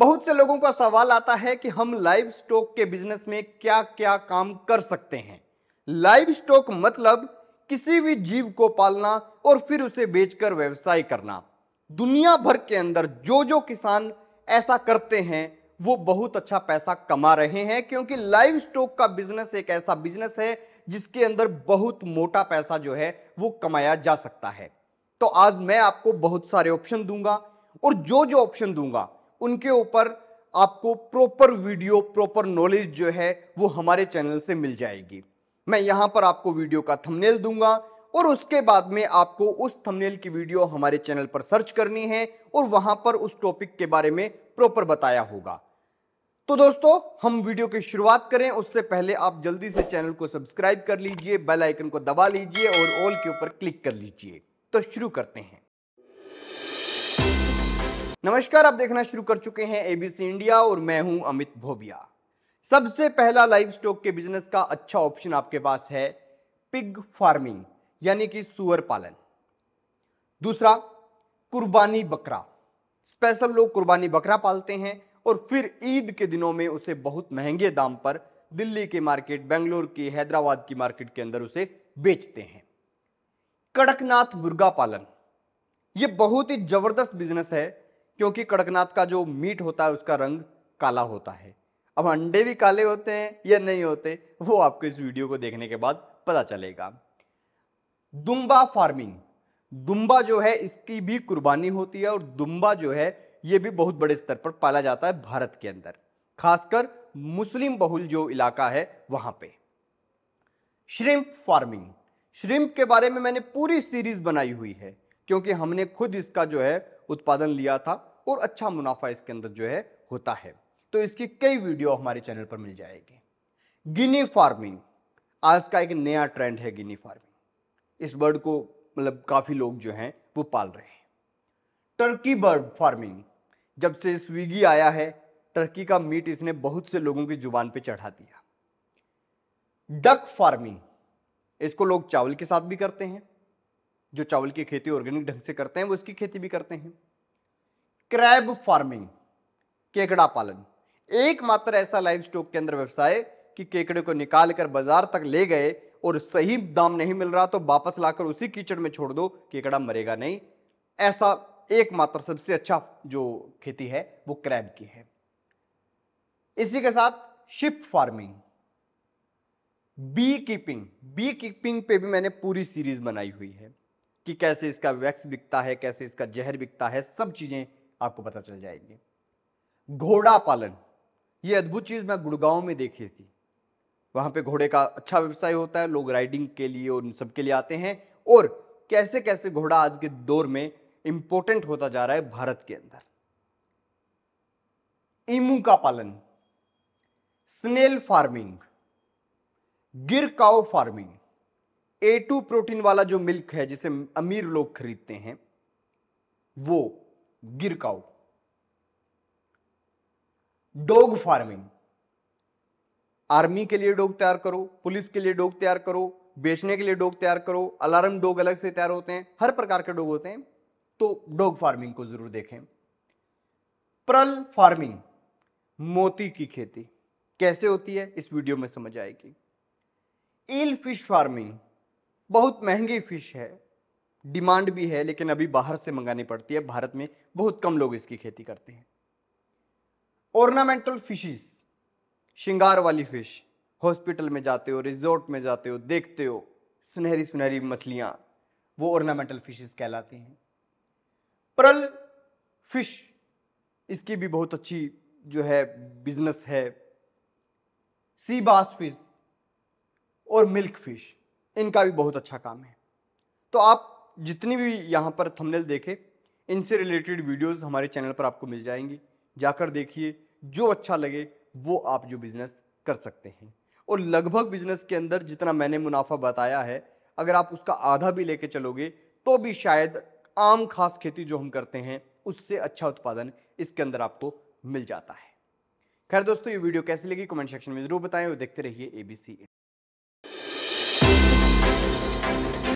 बहुत से लोगों का सवाल आता है कि हम लाइव स्टॉक के बिजनेस में क्या क्या काम कर सकते हैं लाइव स्टॉक मतलब किसी भी जीव को पालना और फिर उसे बेचकर व्यवसाय करना दुनिया भर के अंदर जो जो किसान ऐसा करते हैं वो बहुत अच्छा पैसा कमा रहे हैं क्योंकि लाइव स्टॉक का बिजनेस एक ऐसा बिजनेस है जिसके अंदर बहुत मोटा पैसा जो है वो कमाया जा सकता है तो आज मैं आपको बहुत सारे ऑप्शन दूंगा और जो जो ऑप्शन दूंगा उनके ऊपर आपको प्रॉपर वीडियो प्रॉपर नॉलेज जो है वो हमारे चैनल से मिल जाएगी मैं यहाँ पर आपको वीडियो का थंबनेल दूंगा और उसके बाद में आपको उस थंबनेल की वीडियो हमारे चैनल पर सर्च करनी है और वहाँ पर उस टॉपिक के बारे में प्रॉपर बताया होगा तो दोस्तों हम वीडियो की शुरुआत करें उससे पहले आप जल्दी से चैनल को सब्सक्राइब कर लीजिए बेल आइकन को दबा लीजिए और ऑल के ऊपर क्लिक कर लीजिए तो शुरू करते हैं नमस्कार आप देखना शुरू कर चुके हैं एबीसी इंडिया और मैं हूं अमित भोबिया सबसे पहला लाइव स्टॉक के बिजनेस का अच्छा ऑप्शन आपके पास है पिग फार्मिंग यानी कि सुअर पालन दूसरा कुर्बानी बकरा स्पेशल लोग कुर्बानी बकरा पालते हैं और फिर ईद के दिनों में उसे बहुत महंगे दाम पर दिल्ली के मार्केट बेंगलोर की हैदराबाद की मार्केट के अंदर उसे बेचते हैं कड़कनाथ मुर्गा पालन ये बहुत ही जबरदस्त बिजनेस है क्योंकि कड़कनाथ का जो मीट होता है उसका रंग काला होता है अब अंडे भी काले होते हैं या नहीं होते वो आपको इस वीडियो को देखने के बाद पता चलेगा दुम्बा फार्मिंग दुम्बा जो है इसकी भी कुर्बानी होती है और दुम्बा जो है ये भी बहुत बड़े स्तर पर पाला जाता है भारत के अंदर खासकर मुस्लिम बहुल जो इलाका है वहां पे श्रिम्प फार्मिंग श्रिम्प के बारे में मैंने पूरी सीरीज बनाई हुई है क्योंकि हमने खुद इसका जो है उत्पादन लिया था और अच्छा मुनाफा इसके अंदर जो है होता है तो इसकी कई वीडियो हमारे चैनल पर मिल जाएगी गिनी फार्मिंग आज का एक नया ट्रेंड है गिनी फार्मिंग इस बर्ड को मतलब काफ़ी लोग जो हैं वो पाल रहे हैं टर्की बर्ड फार्मिंग जब से स्विगी आया है टर्की का मीट इसने बहुत से लोगों की जुबान पे चढ़ा दिया डक फार्मिंग इसको लोग चावल के साथ भी करते हैं जो चावल की खेती ऑर्गेनिक ढंग से करते हैं वो इसकी खेती भी करते हैं क्रैब फार्मिंग केकड़ा पालन एकमात्र ऐसा लाइव स्टॉक के अंदर व्यवसाय कि केकड़े को निकाल कर बाजार तक ले गए और सही दाम नहीं मिल रहा तो वापस लाकर उसी कीचड़ में छोड़ दो केकड़ा मरेगा नहीं ऐसा एकमात्र सबसे अच्छा जो खेती है वो क्रैब की है इसी के साथ sheep farming bee keeping bee keeping पे भी मैंने पूरी सीरीज बनाई हुई है कि कैसे इसका वैक्स बिकता है कैसे इसका जहर बिकता है सब चीज़ें आपको पता चल जाएंगी घोड़ा पालन ये अद्भुत चीज़ मैं गुड़गांव में देखी थी वहां पे घोड़े का अच्छा व्यवसाय होता है लोग राइडिंग के लिए और उन सब के लिए आते हैं और कैसे कैसे घोड़ा आज के दौर में इंपॉर्टेंट होता जा रहा है भारत के अंदर इमू का पालन snail farming Gir cow farming A two protein वाला जो मिल्क है जिसे अमीर लोग खरीदते हैं वो गिर काउ डॉग फार्मिंग आर्मी के लिए डॉग तैयार करो पुलिस के लिए डॉग तैयार करो बेचने के लिए डॉग तैयार करो अलार्म डॉग अलग से तैयार होते हैं हर प्रकार के डॉग होते हैं तो डॉग फार्मिंग को जरूर देखें प्रल फार्मिंग मोती की खेती कैसे होती है इस वीडियो में समझ आएगी ईल फिश फार्मिंग बहुत महंगी फिश है डिमांड भी है लेकिन अभी बाहर से मंगानी पड़ती है भारत में बहुत कम लोग इसकी खेती करते हैं ऑर्नामेंटल फिशेस श्रृंगार वाली फिश हॉस्पिटल में जाते हो रिजोर्ट में जाते हो देखते हो सुनहरी सुनहरी मछलियाँ वो ऑर्नामेंटल फिशेस कहलाती हैं परल फिश इसकी भी बहुत अच्छी जो है बिजनेस है सी बास फिश और मिल्क फिश इनका भी बहुत अच्छा काम है तो आप जितनी भी यहाँ पर थंबनेल देखें इनसे रिलेटेड वीडियोस हमारे चैनल पर आपको मिल जाएंगी जाकर देखिए जो अच्छा लगे वो आप जो बिज़नेस कर सकते हैं और लगभग बिज़नेस के अंदर जितना मैंने मुनाफा बताया है अगर आप उसका आधा भी लेके चलोगे तो भी शायद आम खास खेती जो हम करते हैं उससे अच्छा उत्पादन इसके अंदर आपको मिल जाता है खैर दोस्तों ये वीडियो कैसी लगी कमेंट सेक्शन में ज़रूर बताएं और देखते रहिए एबीसी